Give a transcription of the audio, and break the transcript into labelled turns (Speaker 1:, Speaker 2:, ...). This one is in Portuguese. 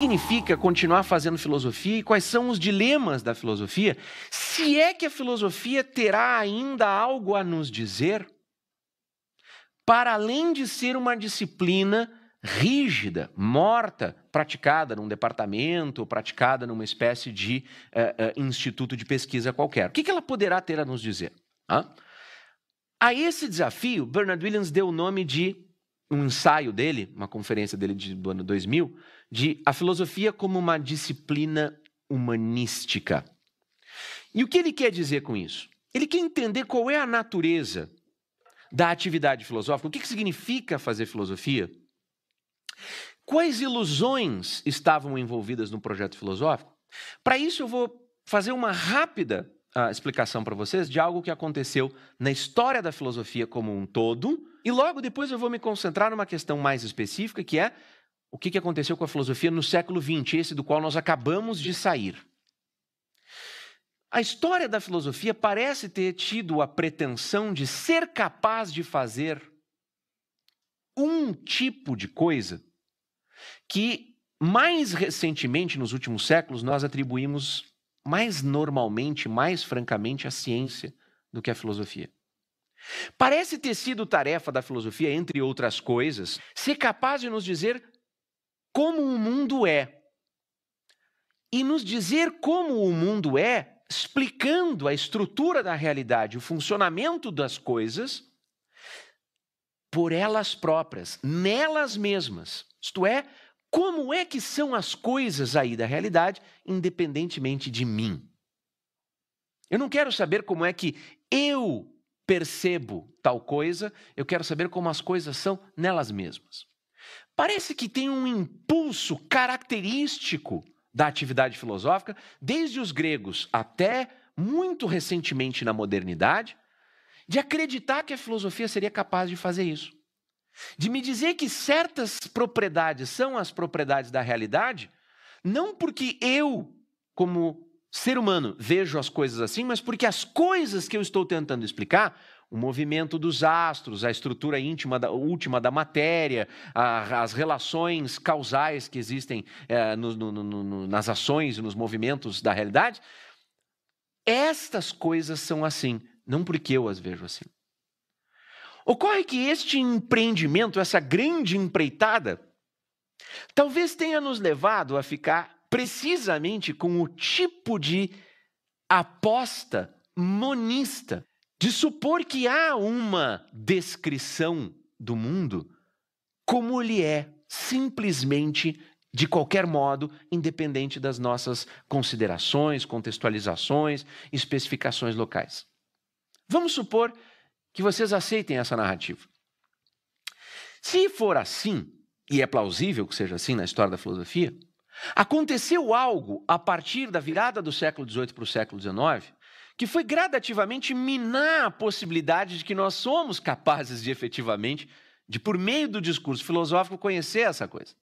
Speaker 1: significa continuar fazendo filosofia e quais são os dilemas da filosofia, se é que a filosofia terá ainda algo a nos dizer, para além de ser uma disciplina rígida, morta, praticada num departamento, praticada numa espécie de uh, uh, instituto de pesquisa qualquer. O que, que ela poderá ter a nos dizer? Hã? A esse desafio, Bernard Williams deu o nome de um ensaio dele, uma conferência dele de, do ano 2000, de a filosofia como uma disciplina humanística. E o que ele quer dizer com isso? Ele quer entender qual é a natureza da atividade filosófica, o que, que significa fazer filosofia, quais ilusões estavam envolvidas no projeto filosófico. Para isso, eu vou fazer uma rápida uh, explicação para vocês de algo que aconteceu na história da filosofia como um todo, e logo depois eu vou me concentrar numa questão mais específica, que é o que aconteceu com a filosofia no século XX, esse do qual nós acabamos de sair. A história da filosofia parece ter tido a pretensão de ser capaz de fazer um tipo de coisa que, mais recentemente, nos últimos séculos, nós atribuímos mais normalmente, mais francamente, à ciência do que à filosofia. Parece ter sido tarefa da filosofia, entre outras coisas, ser capaz de nos dizer como o mundo é. E nos dizer como o mundo é, explicando a estrutura da realidade, o funcionamento das coisas, por elas próprias, nelas mesmas. Isto é, como é que são as coisas aí da realidade, independentemente de mim. Eu não quero saber como é que eu percebo tal coisa, eu quero saber como as coisas são nelas mesmas. Parece que tem um impulso característico da atividade filosófica, desde os gregos até muito recentemente na modernidade, de acreditar que a filosofia seria capaz de fazer isso. De me dizer que certas propriedades são as propriedades da realidade, não porque eu, como ser humano, vejo as coisas assim, mas porque as coisas que eu estou tentando explicar o movimento dos astros, a estrutura íntima da, última da matéria, a, as relações causais que existem é, no, no, no, nas ações e nos movimentos da realidade. Estas coisas são assim, não porque eu as vejo assim. Ocorre que este empreendimento, essa grande empreitada, talvez tenha nos levado a ficar precisamente com o tipo de aposta monista de supor que há uma descrição do mundo como ele é, simplesmente de qualquer modo, independente das nossas considerações, contextualizações, especificações locais. Vamos supor que vocês aceitem essa narrativa. Se for assim, e é plausível que seja assim na história da filosofia, aconteceu algo a partir da virada do século XVIII para o século XIX que foi gradativamente minar a possibilidade de que nós somos capazes de efetivamente, de por meio do discurso filosófico, conhecer essa coisa.